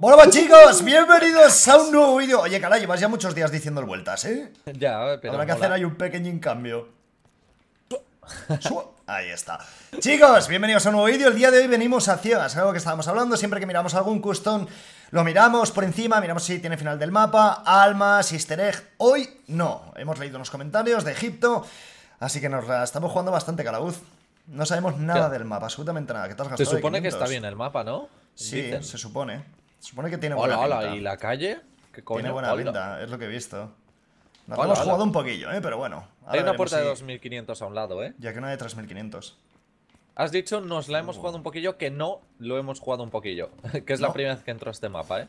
Bueno, chicos, bienvenidos a un nuevo vídeo. Oye, caray, llevas ya muchos días diciendo vueltas, ¿eh? Ya, pero. Habrá que hacer hay un pequeño cambio. Ahí está. Chicos, bienvenidos a un nuevo vídeo. El día de hoy venimos a ciegas, algo que estábamos hablando. Siempre que miramos algún custom, lo miramos por encima, miramos si tiene final del mapa, almas, easter egg. Hoy no. Hemos leído unos comentarios de Egipto, así que nos estamos jugando bastante calabuz. No sabemos nada del mapa, absolutamente nada. ¿Qué se supone que está bien el mapa, ¿no? Sí, se supone. Supone que tiene buena hola. pinta. ¿Y la calle? Tiene buena es lo que he visto. Nos hemos jugado un poquillo, ¿eh? Pero bueno. Hay una puerta de 2500 a un lado, ¿eh? Ya que no hay de 3500. Has dicho, nos la hemos uh. jugado un poquillo, que no lo hemos jugado un poquillo. que es la primera vez que entro a este mapa, ¿eh?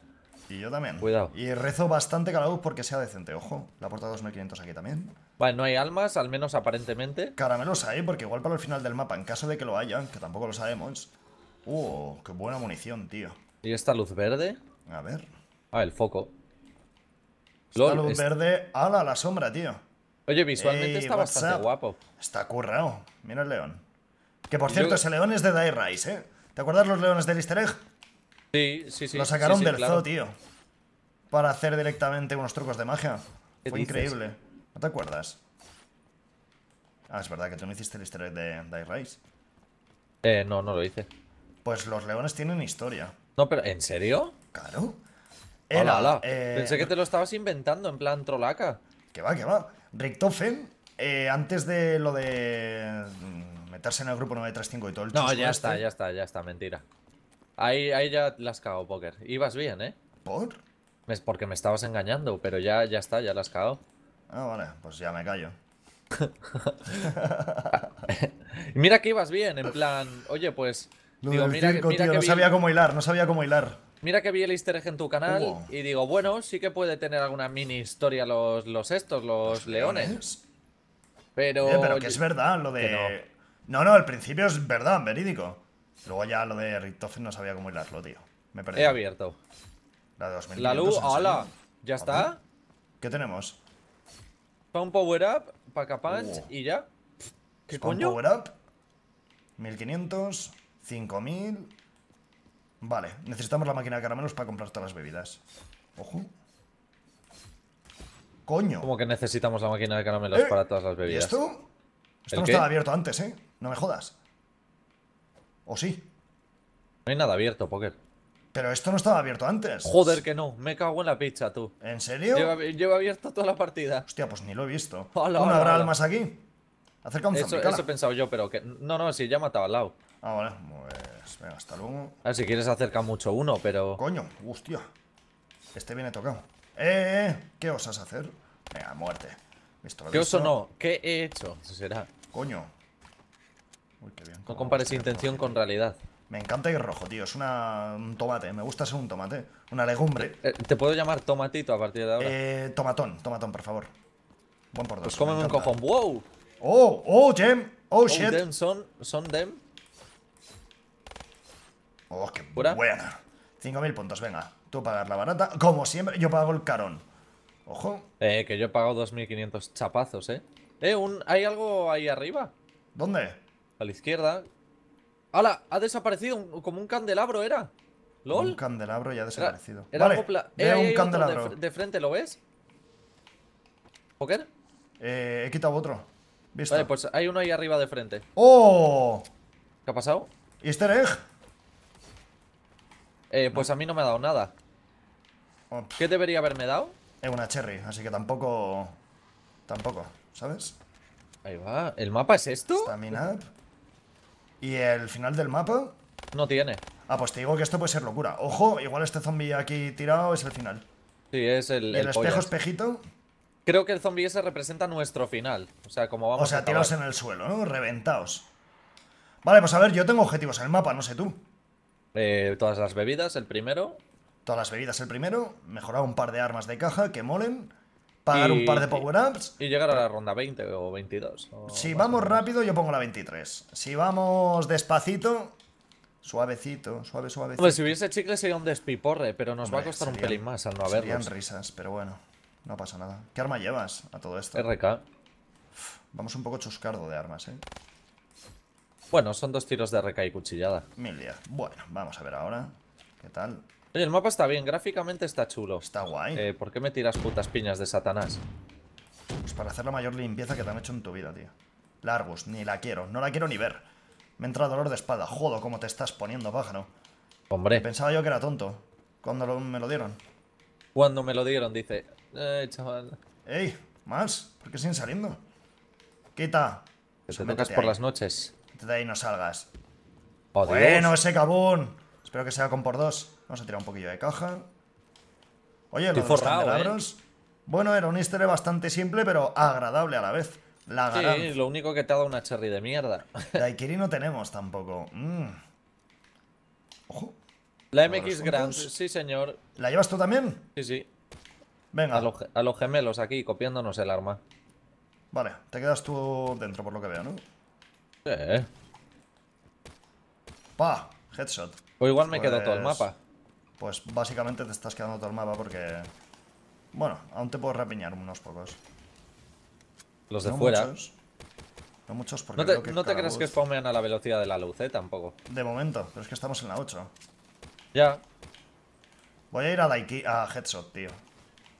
Y yo también. Cuidado. Y rezo bastante cada luz porque sea decente. Ojo, la puerta de 2500 aquí también. Vale, no hay almas, al menos aparentemente. Caramelos hay, porque igual para el final del mapa, en caso de que lo hayan, que tampoco lo sabemos. Uh, qué buena munición, tío. ¿Y esta luz verde? A ver. Ah, el foco. Esta luz verde. ¡Hala, la sombra, tío! Oye, visualmente está bastante guapo. Está currado. Mira el león. Que por cierto, ese león es de Die Rise, ¿eh? ¿Te acuerdas los leones del Easter egg? Sí, sí, sí. Lo sacaron del zoo, tío. Para hacer directamente unos trucos de magia. Fue increíble. ¿No te acuerdas? Ah, es verdad que tú no hiciste el easter egg de Die Rise. Eh, no, no lo hice. Pues los leones tienen historia. No, pero ¿en serio? Claro. Era, eh, Pensé que te lo estabas inventando en plan trolaca. Que va, que va. Richtofen, eh, antes de lo de mm, meterse en el grupo 935 y todo el No, ya este. está, ya está, ya está, mentira. Ahí, ahí ya las has cagado, Poker. Ibas bien, ¿eh? ¿Por? Es porque me estabas engañando, pero ya, ya está, ya las has cagado. Ah, vale, pues ya me callo. Mira que ibas bien, en plan, oye, pues no sabía cómo hilar, no sabía cómo hilar. Mira que vi el easter egg en tu canal y digo, bueno, sí que puede tener alguna mini historia los, los estos, los, leones? Pero... Eh, pero que es verdad lo de... No. no. al principio es verdad, verídico. Luego ya lo de Richtofen no sabía cómo hilarlo, tío. Me perdí. He abierto. La de 2000. La luz, hola. ¿Ya está? ¿Qué tenemos? un Power Up, Pack a uh. y ya. ¿Qué coño? Power Up, 1500. 5000. Vale, necesitamos la máquina de caramelos para comprar todas las bebidas. Ojo. Coño. ¿Cómo que necesitamos la máquina de caramelos eh, para todas las bebidas? ¿Y esto? Esto no estaba abierto antes, ¿eh? No me jodas. ¿O sí? No hay nada abierto, Poker. Pero esto no estaba abierto antes. Joder que no, me cago en la pizza, tú. ¿En serio? Lleva, abierto toda la partida. Hostia, pues ni lo he visto. una ¿Cómo aquí? Acerca un eso, yo, pero que... No, no, sí, ya mataba al lado. Ah, pues venga, hasta luego. A ver, si quieres acerca mucho uno, pero... Coño, hostia. Este viene tocado. ¡Eh, eh! eh ¿Qué osas hacer? Venga, muerte. ¿Qué os oso no? ¿Qué he hecho? Será. Coño. Uy, qué bien. No compares intención con realidad. Me encanta ir rojo, tío. Es una, un tomate. Me gusta ser un tomate. Una legumbre. Eh, eh, ¿Te, puedo llamar tomatito a partir de ahora? Eh, tomatón. Tomatón, por favor. Buen por dos. Pues cómeme un cojón. ¡Wow! ¡Oh! ¡Oh, gem! Oh, ¡Oh, shit! son, son them. Oh, qué buena. 5.000 puntos, venga. Tú pagas la barata. Como siempre, yo pago el carón. Ojo. Eh, que yo he pagado 2.500 chapazos, eh. Eh, un, hay algo ahí arriba. ¿Dónde? A la izquierda. ¡Hala! Ha desaparecido como un candelabro, ¿era? ¿Lol? Un candelabro ya ha desaparecido. Era, eh, un candelabro. De, frente, ¿lo ves? ¿Poker? Eh, he quitado otro. Vale, pues hay uno ahí arriba de frente. ¡Oh! ¿Qué ha pasado? ¿Easter egg? Eh, pues a mí no me ha dado nada. Oh, ¿Qué debería haberme dado? Es una cherry, así que tampoco... Tampoco, ¿sabes? Ahí va. ¿El mapa es esto? Stamina ¿Y el final del mapa? No tiene. Ah, pues te digo que esto puede ser locura. Ojo, igual este zombie aquí tirado es el final. Sí, es el... el, espejo este. espejito? Creo que el zombie ese representa nuestro final. O sea, como vamos O sea, tirados en el suelo, ¿no? Reventaos. Vale, pues a ver, yo tengo objetivos en el mapa, no sé tú. Eh, todas las bebidas, el primero. Todas las bebidas, el primero. Mejorar un par de armas de caja que molen. Pagar un par de power-ups. Y, llegar a la ronda 20 o 22. si vamos rápido, yo pongo la 23. Si vamos despacito, Suavecito, suave, suavecito. Hombre, si hubiese chicle sería un despiporre, pero nos va a costar un pelín más al no haberlo. Serían risas, pero bueno, no pasa nada. ¿Qué arma llevas a todo esto? RK. vamos un poco chuscardo de armas, eh. Bueno, son dos tiros de reca y cuchillada. Mil días. Bueno, vamos a ver ahora. ¿Qué tal? Oye, el mapa está bien, gráficamente está chulo. Está guay. Eh, ¿Por qué me tiras putas piñas de Satanás? Pues para hacer la mayor limpieza que te han hecho en tu vida, tío. Largus, ni la quiero, no la quiero ni ver. Me entra dolor de espada. jodo cómo te estás poniendo, pájaro. Hombre. Pensaba yo que era tonto. Cuando me lo dieron? Cuando me lo dieron, dice. Eh, chaval. Ey, más, ¿por qué siguen saliendo? Quita. Pues te tocas por las noches de ahí no salgas. Oh, bueno, ese cabón. Espero que sea con por dos. Vamos a tirar un poquillo de caja. Oye, de los ¿eh? Bueno, era un easter bastante simple, pero agradable a la vez. La sí, lo único que te ha dado una cherry de mierda. Ikiri no tenemos tampoco. Mm. Ojo. La MX Grand, sí señor. ¿La llevas tú también? Sí, sí. Venga. A, a los gemelos aquí, copiándonos el arma. Vale, te quedas tú dentro por lo que veo, ¿no? Eh. ¡Pah! Headshot. O igual me quedo todo el pues, mapa. Pues básicamente te estás quedando todo el mapa porque... Bueno, aún te puedo rapiñar unos pocos. Los de no fuera. Muchos. No muchos porque No te, que no te crees que spawnean a la velocidad de la luz, eh, tampoco. De momento, pero es que estamos en la 8. Ya. Voy a ir a, a Headshot, tío.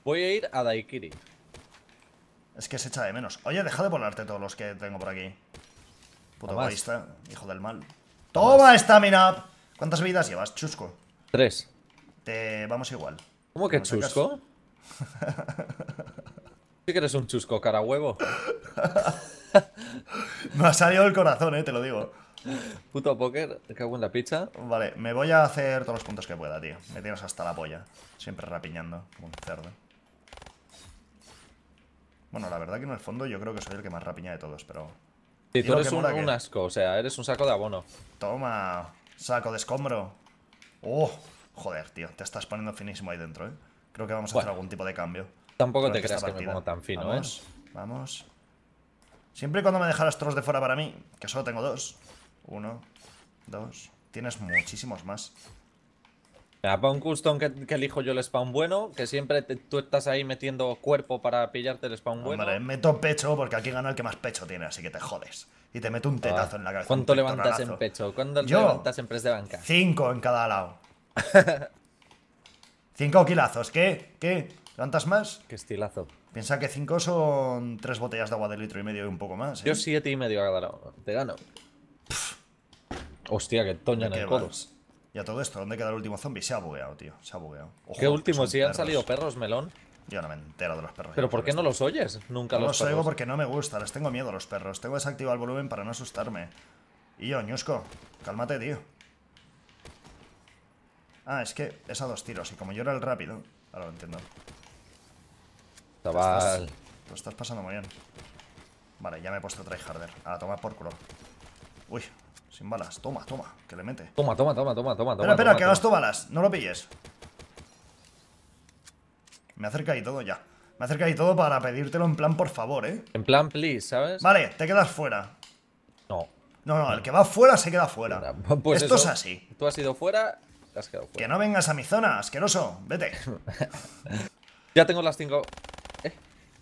Voy a ir a Daikiri. Es que se echa de menos. Oye, deja de volarte todos los que tengo por aquí. Puto hijo del mal. ¡Toma, stamina! ¿Cuántas vidas llevas, chusco? Tres. Te vamos igual. ¿Cómo que chusco? ¿Sí que eres un chusco, cara huevo? me ha salido el corazón, eh, te lo digo. Puto póker, te cago en la pizza. Vale, me voy a hacer todos los puntos que pueda, tío. Me tienes hasta la polla. Siempre rapiñando, como un cerdo. Bueno, la verdad que en el fondo yo creo que soy el que más rapiña de todos, pero... Sí, tú eres un, asco, o sea, eres un saco de abono. Toma, saco de escombro. Oh, joder, tío, te estás poniendo finísimo ahí dentro, ¿eh? Creo que vamos a hacer algún tipo de cambio. Tampoco te creas que me pongo tan fino, vamos, ¿eh? Vamos. Siempre cuando me los tros de fuera para mí, que solo tengo dos. Uno, dos. Tienes muchísimos más. Para un custom que, elijo yo el spawn bueno, que siempre tú estás ahí metiendo cuerpo para pillarte el spawn bueno. Hombre, meto pecho porque aquí gana el que más pecho tiene, así que te jodes. Y te meto un ah, tetazo en la cabeza. ¿Cuánto levantas en pecho? ¿Cuánto levantas en press de banca? Cinco en cada lado. cinco kilazos, ¿qué? ¿Qué? ¿Levantas más? Qué estilazo. Piensa que cinco son tres botellas de agua de litro y medio y un poco más. ¿eh? Yo siete y medio a cada lado. Te gano. Hostia, que toña en el codos. Y a todo esto, ¿dónde queda el último zombie? Se ha bugueado, tío. Se ha bugueado. ¿Qué último? Si han salido perros, melón. Yo no me entero de los perros. ¿Pero por qué no los oyes? Nunca los, los oigo porque no me gusta. Les tengo miedo a los perros. Tengo desactivado el volumen para no asustarme. Y yo, ñusco, cálmate, tío. Ah, es que es a dos tiros. Y como yo era el rápido. Ahora lo entiendo. Chaval. Lo estás pasando muy bien. Vale, ya me he puesto tryharder. A tomar por culo. Uy, sin balas. Toma, toma, que le mete. Toma, toma, toma, toma, toma. Espera, espera, que gasto balas. No lo pilles. Me acerca y todo ya. Me acerca y todo para pedírtelo en plan, por favor, ¿eh? En plan, please, ¿sabes? Vale, te quedas fuera. No. No, no, el que va fuera se queda fuera. Pues Esto es así. Tú has ido fuera, te has quedado fuera. Que no vengas a mi zona, asqueroso. Vete. ya tengo las cinco. Eh,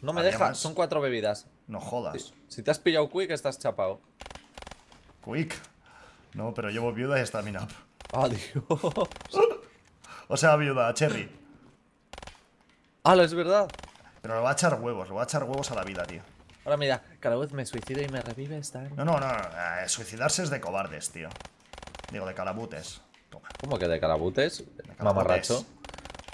no me dejas son cuatro bebidas. No jodas. Si, si te has pillado quick, estás chapado. Quick. No, pero llevo viuda y stamina ¡Adiós! Ah, o sea, viuda, Cherry. ¡Ah, es verdad! Pero lo va a echar huevos, lo va a echar huevos a la vida, tío. Ahora mira, cada vez me suicida y me revive esta... No, no, no, eh, suicidarse es de cobardes, tío. Digo, de calabutes. ¿Cómo que de calabutes? De Mamarracho.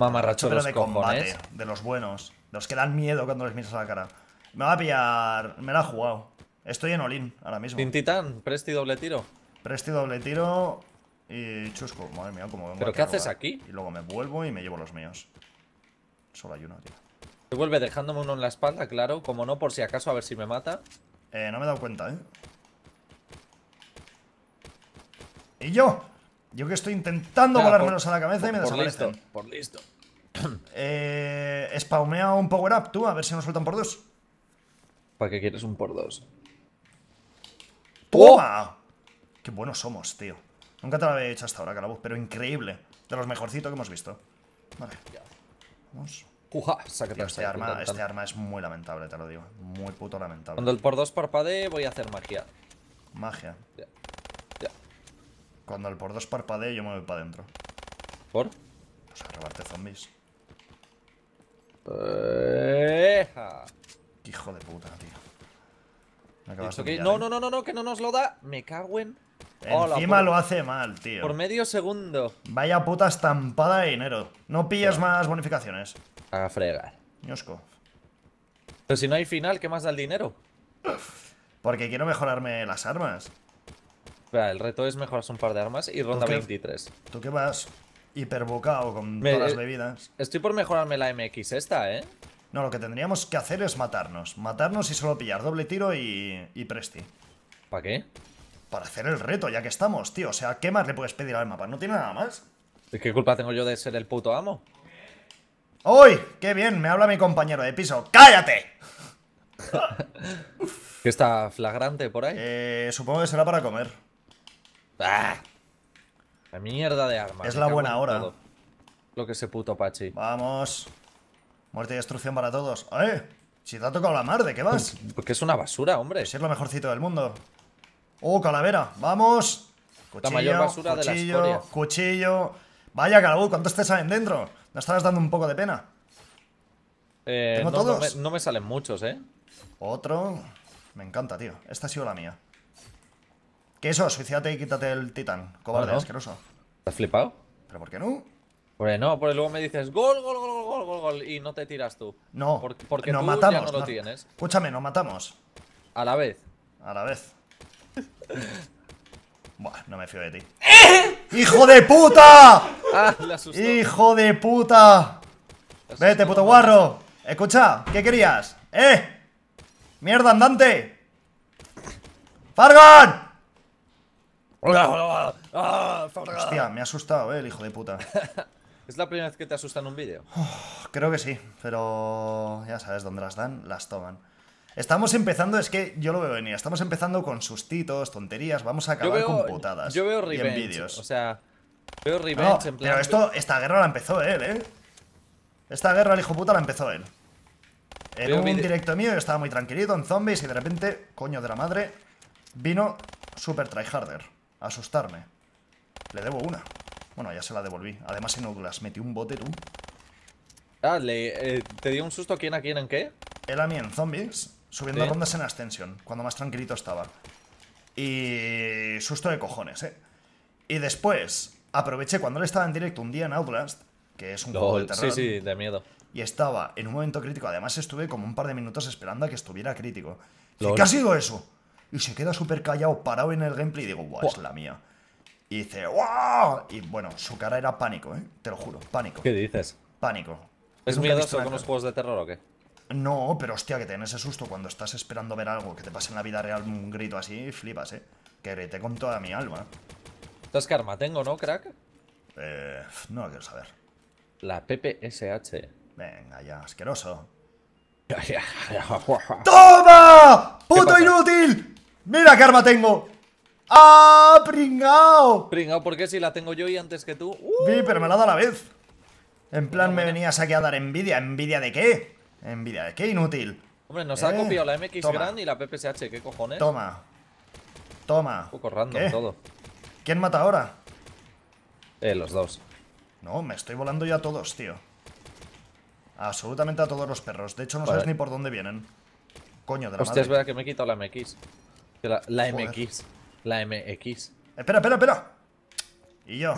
Mamarracho de, los de de los buenos. De los que dan miedo cuando les miras a la cara. Me va a pillar... Me la ha jugado. Estoy en Olin ahora mismo. Tintitán, presti doble tiro preste doble tiro y chusco. Madre mía, como vengo ¿Pero qué haces aquí? Y luego me vuelvo y me llevo los míos. Solo hay uno, tío. Se vuelve dejándome uno en la espalda, claro. Como no, por si acaso, a ver si me mata. Eh, no me he dado cuenta, ¿eh? ¿Y yo? Yo que estoy intentando volarme volármelos a la cabeza y me desaparecen. Listo, por listo. Eh, spaumea un power up, tú, a ver si nos sueltan por dos. ¿Para qué quieres un por dos? ¡Toma! ¡Oh! Qué buenos somos, tío. Nunca te lo había hecho hasta ahora, Calabuz, pero increíble. De los mejorcitos que hemos visto. Vale. Vamos. Uja, este, arma, este arma es muy lamentable, te lo digo. Muy puto lamentable. Cuando el por dos parpadee, voy a hacer magia. Magia. Ya. Ya. Cuando el por dos parpadee, yo me voy para adentro. ¿Por? Pues a robarte zombies. ¡Qué Hijo de puta, tío. Me de ¿eh? No, no, no, no, que no nos lo da. Me cago en. Encima lo hace mal, tío. Por medio segundo. Vaya puta estampada de dinero. No pillas más bonificaciones. A fregar. Ñosco. Pero si no hay final, ¿qué más da el dinero? Porque quiero mejorarme las armas. el reto es mejorar un par de armas y ronda 23. ¿Tú qué vas? Hiperbocado con todas las eh, bebidas. Estoy por mejorarme la MX esta, ¿eh? No, lo que tendríamos que hacer es matarnos. Matarnos y solo pillar doble tiro y, y presti. ¿Para qué? para hacer el reto, ya que estamos, tío. O sea, ¿qué más le puedes pedir al mapa? ¿No tiene nada más? ¿Qué culpa tengo yo de ser el puto amo? ¡Uy! ¡Qué bien! Me habla mi compañero de piso. ¡Cállate! ¿Qué está flagrante por ahí? Eh, supongo que será para comer. Ah. La mierda de arma. Es la buena hora. Lo que ese puto Pachi. Vamos. Muerte y destrucción para todos. ¡Eh! Si te ha tocado la mar, ¿de qué vas? Porque es una basura, hombre. Si es lo mejorcito del mundo. Oh, calavera, vamos. Cuchillo, la mayor basura cuchillo, de cuchillo. Vaya, Calabú, ¿cuántos te salen dentro? ¿Nos estabas dando un poco de pena. Eh, no, me, salen muchos, ¿eh? Otro. Me encanta, tío. Esta ha sido la mía. ¿Qué eso? Suicídate y quítate el titán. Cobarde, asqueroso. ¿Te has flipado? ¿Pero por qué no? no, porque luego me dices gol, gol, gol, gol, gol, gol y no te tiras tú. No, porque, ya no lo tienes. Escúchame, nos matamos. A la vez. A la vez. Buah, no me fío de ti. ¡Hijo de puta! Ah, ¡Hijo de puta! Vete, puto guarro. Escucha, ¿qué querías? ¡Eh! ¡Mierda andante! ¡Fargan! Ah, Hostia, me ha asustado, eh, el hijo de puta. ¿Es la primera vez que te asustan en un vídeo? creo que sí, pero ya sabes, dónde las dan, las toman. Estamos empezando, es que yo lo veo venir, estamos empezando con sustitos, tonterías, vamos a acabar con putadas. Yo veo revenge, y en o sea, veo revenge en plan... Pero esto, esta guerra la empezó él, ¿eh? Esta guerra el hijo puta la empezó él. En un directo mío yo estaba muy tranquilito en zombies y de repente, coño de la madre, vino Super Tryharder a asustarme. Le debo una. Bueno, ya se la devolví. Además en Douglas metí un bote, tú. Ah, eh, ¿te dio un susto quién a quién en qué? Él a mí en zombies Subiendo rondas en Ascension, cuando más tranquilito estaba. Y susto de cojones, ¿eh? Y después aproveché cuando él estaba en directo un día en Outlast, que es un juego de terror. Sí, sí, de miedo. Y estaba en un momento crítico. Además, estuve como un par de minutos esperando a que estuviera crítico. qué ha sido eso? Y se queda súper callado, parado en el gameplay. Y digo, guau, es la mía. Y dice, ¡guau! Y bueno, su cara era pánico, ¿eh? Te lo juro, pánico. ¿Qué dices? Pánico. ¿Es miedoso con los juegos de terror o qué? No, pero hostia, que te ese susto cuando estás esperando ver algo que te pase en la vida real un grito así, flipas, eh. Que grité con toda mi alma. Entonces, karma tengo, ¿no, crack? Eh, no lo quiero saber. La PPSH. Venga, ya, asqueroso. ¡Toma! ¡Puto inútil! ¡Mira qué arma tengo! ¡Ah, pringao! Pringao, ¿por qué si la tengo yo y antes que tú? Vi, pero me la da a la vez. En plan, me venías aquí a dar envidia. ¿Envidia de qué? Envidia, qué inútil. Hombre, nos ha eh, copiado la MX toma. y la PPSH, qué cojones. Toma. Toma. Un poco random todo. ¿Quién mata ahora? Eh, los dos. No, me estoy volando ya a todos, tío. Absolutamente a todos los perros. De hecho, no sabes ni por dónde vienen. Coño, de la Hostia, es verdad que me he quitado la MX. La, la MX. La MX. Espera, espera, espera. Y yo.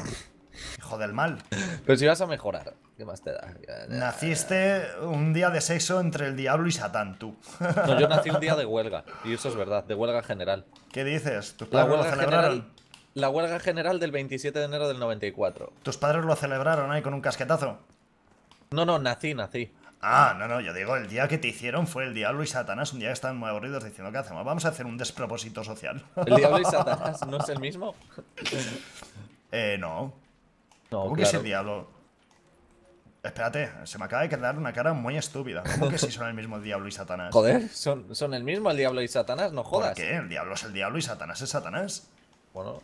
Hijo del mal. Pero si vas a mejorar. ¿Qué más te da? Naciste un día de sexo entre el diablo y Satán, tú. No, yo nací un día de huelga, y eso es verdad, de huelga general. ¿Qué dices? ¿Tus padres la huelga lo celebraron? General, la huelga general del 27 de enero del 94. ¿Tus padres lo celebraron ahí con un casquetazo? No, no, nací, nací. Ah, no, no, yo digo, el día que te hicieron fue el diablo y Satanás, un día que estaban muy aburridos diciendo, ¿qué hacemos? Vamos a hacer un despropósito social. ¿El diablo y Satanás no es el mismo? eh, no. no ¿Cómo es el diablo? Espérate, se me acaba de quedar una cara muy estúpida. ¿Cómo que si son el mismo el diablo y Satanás? Joder, son, el mismo el diablo y Satanás, no jodas. ¿Por qué? El diablo es el diablo y Satanás es Satanás. Bueno.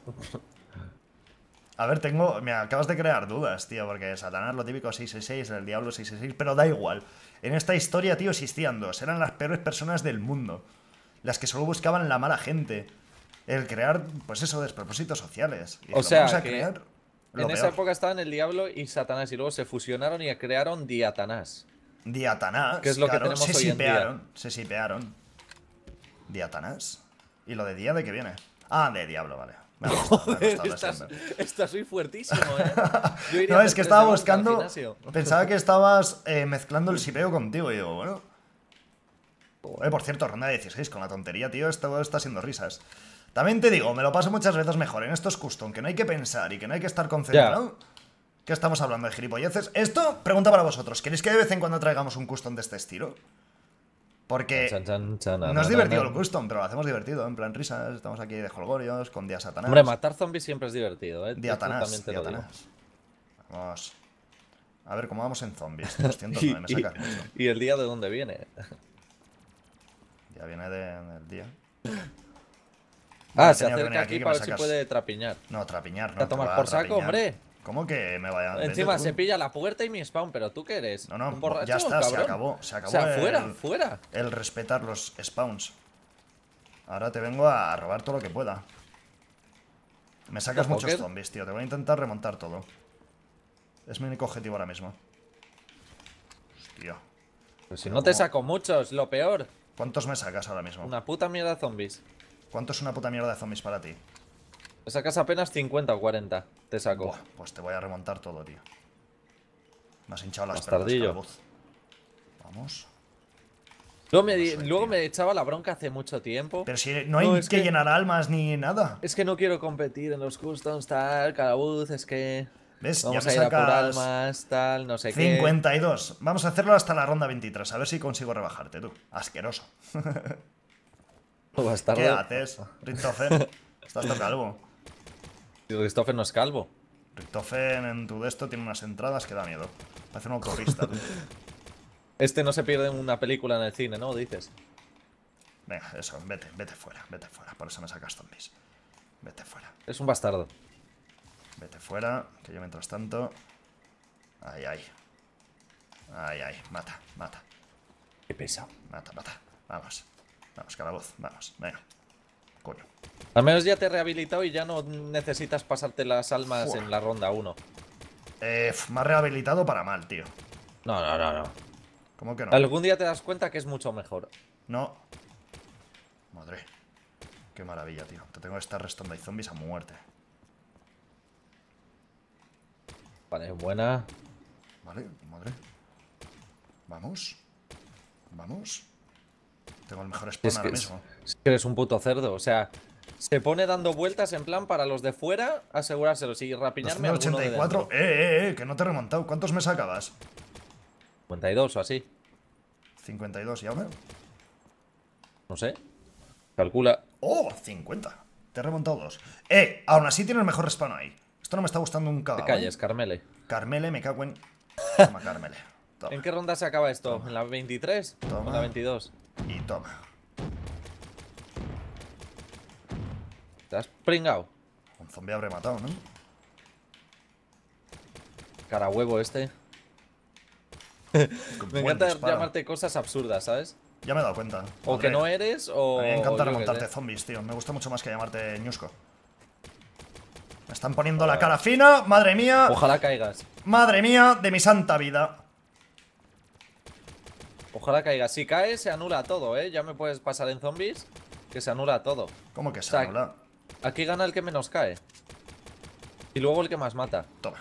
A ver, tengo. Me acabas de crear dudas, tío, porque Satanás lo típico 666, el diablo 666, pero da igual. En esta historia, tío, existían dos. Eran las peores personas del mundo. Las que solo buscaban la mala gente. El crear, pues eso, despropósitos sociales. o sea, vamos a crear en esa época estaban el diablo y Satanás y luego se fusionaron y crearon Diatanás. Diatanás. Que es lo que tenemos se hoy Se sipearon. Diatanás. ¿Y lo de día de qué viene? Ah, de diablo, vale. Me estás, muy fuertísimo, ¿eh? no, es que estaba buscando. Pensaba que estabas eh, mezclando el sipeo contigo y digo, bueno. por cierto, ronda 16, con la tontería, tío, esto está siendo risas. También te digo, me lo paso muchas veces mejor en estos custom, que no hay que pensar y que no hay que estar concentrado. Que ¿Qué estamos hablando de gilipolleces? Esto, pregunta para vosotros. ¿Queréis que de vez en cuando traigamos un custom de este estilo? Porque nos no es divertido el custom, pero lo hacemos divertido, en plan risas, estamos aquí de holgorios, con día satanás. Hombre, matar zombies siempre es divertido, ¿eh? día satanás Vamos. A ver, ¿cómo vamos en zombies? me ¿Y el día de dónde viene? Ya viene del día. Ah, se acerca aquí, para ver si puede trapiñar. No, trapiñar, no. A tomas por saco, hombre. ¿Cómo que me vaya a Encima se pilla la puerta y mi spawn, pero tú qué eres. No, no, ya está, se acabó. Se acabó. fuera, fuera. El respetar los spawns. Ahora te vengo a robar todo lo que pueda. Me sacas muchos zombies, tío. Te voy a intentar remontar todo. Es mi único objetivo ahora mismo. Hostia. si no te saco muchos, lo peor. ¿Cuántos me sacas ahora mismo? Una puta mierda de zombies. ¿Cuánto es una puta mierda de zombies para ti? Me sacas apenas 50 o 40, te saco. pues te voy a remontar todo, tío. Me has hinchado las tardillo Vamos. Luego me, luego me, echaba la bronca hace mucho tiempo. Pero si no hay que, llenar almas ni nada. Es que no quiero competir en los customs, tal, calabuz, es que. ¿Ves? ya me almas, tal, no sé qué. 52. Vamos a hacerlo hasta la ronda 23, a ver si consigo rebajarte tú. Asqueroso. Bastardo. ¿Qué haces? Richtofen, estás tan calvo. Richtofen no es calvo. Richtofen en tu esto tiene unas entradas que da miedo. Parece un autorista, Este no se pierde en una película en el cine, ¿no? Dices. Venga, eso, vete, vete fuera, vete fuera. Por eso me sacas zombies. Vete fuera. Es un bastardo. Vete fuera, que yo mientras tanto... Ay, ay. Ay, ay, mata, mata. Qué pesado. Mata, mata. Vamos. Vamos, voz, vamos, venga. Coño. Al menos ya te he rehabilitado y ya no necesitas pasarte las almas en la ronda 1. Eh, me ha rehabilitado para mal, tío. No, no, no, no. ¿Cómo que no? Algún día te das cuenta que es mucho mejor. No. Madre. Qué maravilla, tío. Te tengo que estar restando y zombies a muerte. Vale, buena. Vale, madre. Vamos. Vamos. Tengo el mejor spawn ahora mismo. Es eres un puto cerdo, o sea, se pone dando vueltas en plan para los de fuera asegurárselos y rapiñarme alguno De eh, eh, eh, que no te he remontado. ¿Cuántos me sacabas? 52 o así. 52, ¿y ahora? No sé. Calcula. ¡Oh! 50. Te he remontado dos. ¡Eh! Aún así tiene el mejor respawn ahí. Esto no me está gustando un cagado. Te calles, ¿eh? Carmele. Carmele, me cago en... Toma, Carmele. ¿En qué ronda se acaba esto? ¿En la 23? Toma. en la 22? Y toma. ¿Te has pringado? Un zombie habré matado, ¿no? Cara huevo este. me encanta llamarte cosas absurdas, ¿sabes? Ya me he dado cuenta. O que no eres, o. me encanta remontarte zombies, tío. Me gusta mucho más que llamarte ñusco. Me están poniendo la cara fina, madre mía. Ojalá caigas. Madre mía, de mi santa vida. Ojalá caiga. Si cae, se anula todo, ¿eh? Ya me puedes pasar en zombies que se anula todo. ¿Cómo que se anula? Aquí gana el que menos cae. Y luego el que más mata. Toma.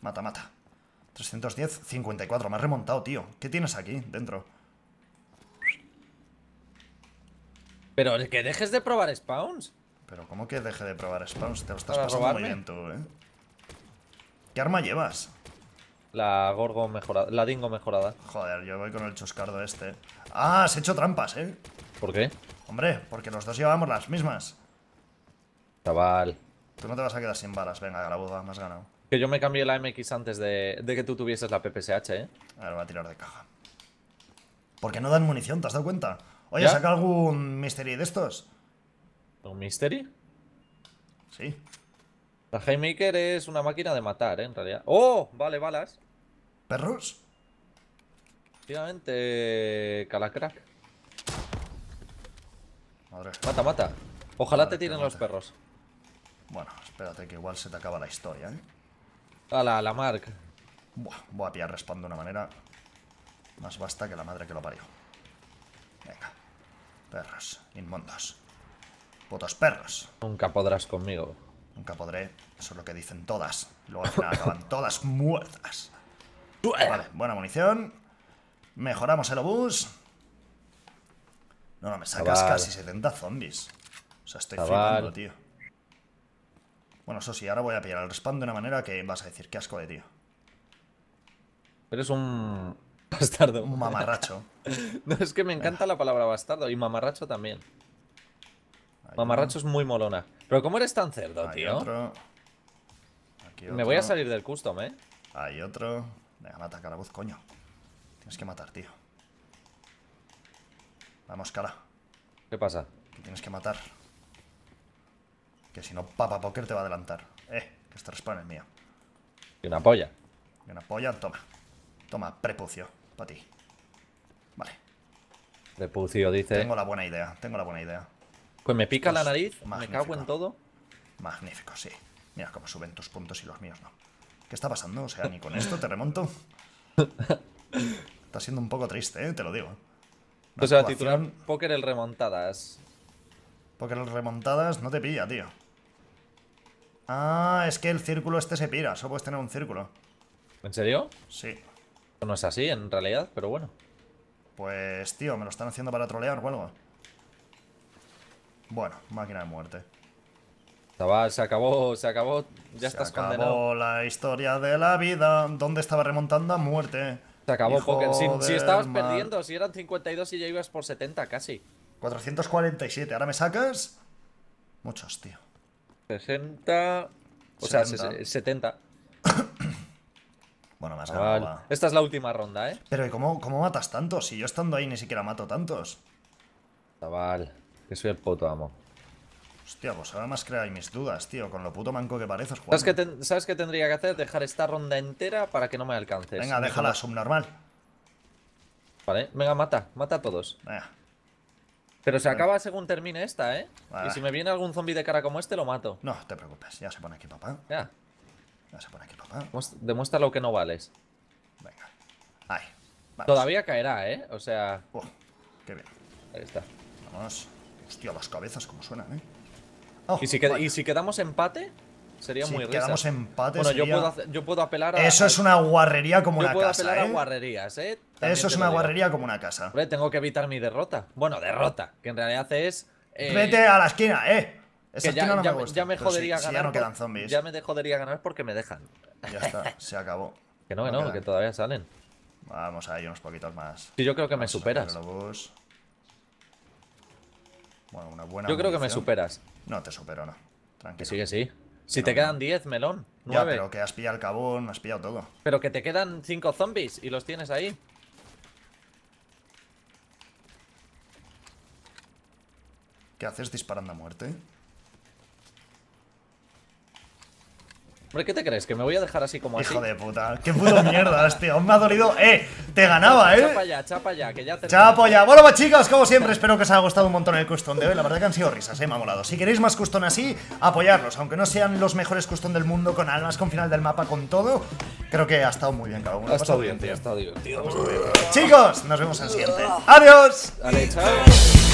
Mata, mata. 310, 54. Me ha remontado, tío. ¿Qué tienes aquí dentro? Pero el que dejes de probar spawns. Pero ¿cómo que deje de probar spawns? Te lo estás pasando muy bien tú, ¿eh? ¿Qué arma llevas? La Gorgo mejorada, la Dingo mejorada. Joder, yo voy con el choscardo este. Ah, has hecho trampas, ¿eh? ¿Por qué? Hombre, porque los dos llevamos las mismas. Chaval. Tú no te vas a quedar sin balas. Venga, me más ganado. Que yo me cambié la MX antes de, que tú tuvieses la PPSH, ¿eh? A ver, va a tirar de caja. Porque no dan munición, ¿te has dado cuenta? Oye, ¿saca algún mystery de estos? ¿Un mystery? Sí. La Haymaker es una máquina de matar, ¿eh? En realidad. ¡Oh! Vale, balas. ¿Perros? Efectivamente, Calacrack. Mata, mata. Ojalá te tiren los perros. Bueno, espérate que igual se te acaba la historia, ¿eh? A la, la Mark. Buah, voy a pillar respawn de una manera más basta que la madre que lo parió. Venga. Perros, inmundos. Putos perros. Nunca podrás conmigo. Nunca podré. Eso es lo que dicen todas. luego acaban todas muertas. Vale, buena munición. Mejoramos el obús. No, no, me sacas casi 70 zombies. O sea, estoy tío. Bueno, eso sí, ahora voy a pillar el respawn de una manera que vas a decir, qué asco de tío. pero Eres un bastardo. Un mamarracho. no, es que me encanta la palabra bastardo y mamarracho también. mamarracho es muy molona. Pero ¿cómo eres tan cerdo, tío? Aquí otro. Me voy a salir del custom, ¿eh? Hay otro. Venga, mata, a voz, coño. Tienes que matar, tío. Vamos, cara. ¿Qué pasa? Que tienes que matar. Que si no, Papa Poker te va a adelantar. Eh, que este respawn es mío. Y una polla. Y una polla, toma. Toma, prepucio, para ti. Vale. Prepucio, dice. Tengo la buena idea, tengo la buena idea. Pues me pica la nariz, me cago en todo. Magnífico, sí. Mira cómo suben tus puntos y los míos no. ¿Qué está pasando? O sea, ni con esto te remonto. Está siendo un poco triste, ¿eh? te lo digo. o pues sea, titular Poker el Remontadas. Póker el Remontadas no te pilla, tío. Ah, es que el círculo este se pira, solo puedes tener un círculo. ¿En serio? Sí. No es así en realidad, pero bueno. Pues, tío, me lo están haciendo para trolear o algo. Bueno, máquina de muerte. Chaval, se acabó, se acabó, ya se estás acabó la historia de la vida, ¿Dónde estaba remontando a muerte. Se acabó Pokémon. Si, estabas perdiendo, si eran 52 y ya ibas por 70 casi. 447, ¿ahora me sacas? Muchos, tío. 60... O sea, 70. bueno, más ganado. Esta es la última ronda, ¿eh? Pero ¿y cómo, cómo matas tantos? Si yo estando ahí ni siquiera mato tantos. Chaval. Que soy el puto amo. Hostia, pues ahora más creáis mis dudas, tío, con lo puto manco que pareces, Juan. ¿Sabes qué, tendría que hacer? Dejar esta ronda entera para que no me alcances. Venga, déjala, subnormal. Vale, venga, mata, mata a todos. Venga. Pero se acaba según termine esta, ¿eh? Y si me viene algún zombie de cara como este, lo mato. No, te preocupes, ya se pone aquí papá. Ya. Ya se pone aquí papá. Demuestra lo que no vales. Venga. Ahí. Todavía caerá, ¿eh? O sea... Uf, qué bien. Ahí está. Vamos. Hostia, las cabezas como suenan, ¿eh? ¿Y, oh, si quedamos empate? Sería muy Si quedamos empate Bueno, yo, puedo yo, puedo apelar a... Eso es una guarrería como yo una puedo casa, apelar a ¿eh? guarrerías, ¿eh? Eso es una guarrería como una casa. tengo que evitar mi derrota. Bueno, derrota, que en realidad es... Eh, Vete a la esquina, ¿eh? Esa ya, no me me jodería ganar. zombies. Ya me jodería ganar porque me dejan. Ya está, se acabó. que no, que no, que todavía salen. Vamos a ir unos poquitos más. Sí, yo creo que me superas. Bueno, una buena. Yo creo que me superas. No te supero, no. Tranquilo. Que sí, que sí. Si te quedan 10, melón. Ya, pero que has pillado el cabón, has pillado todo. Pero que te quedan 5 zombies y los tienes ahí. ¿Qué haces disparando a muerte? ¿Por ¿qué te crees? ¿Que me voy a dejar así como Hijo así? Hijo de puta, qué puto mierda. tío. Este me ha dolido. ¡Eh! Te ganaba, eh. Chapa ya, chapa ya, que ya te. Chapa ya. Bueno, pues chicos, como siempre, espero que os haya gustado un montón el custom de hoy. La verdad que han sido risas, eh. Me ha molado. Si queréis más custom así, apoyarlos. Aunque no sean los mejores custom del mundo, con almas, con final del mapa, con todo. Creo que ha estado muy bien cada uno. Ha estado bien, tío. Ha estado divertido. Chicos, nos vemos en el siguiente. ¡Adiós!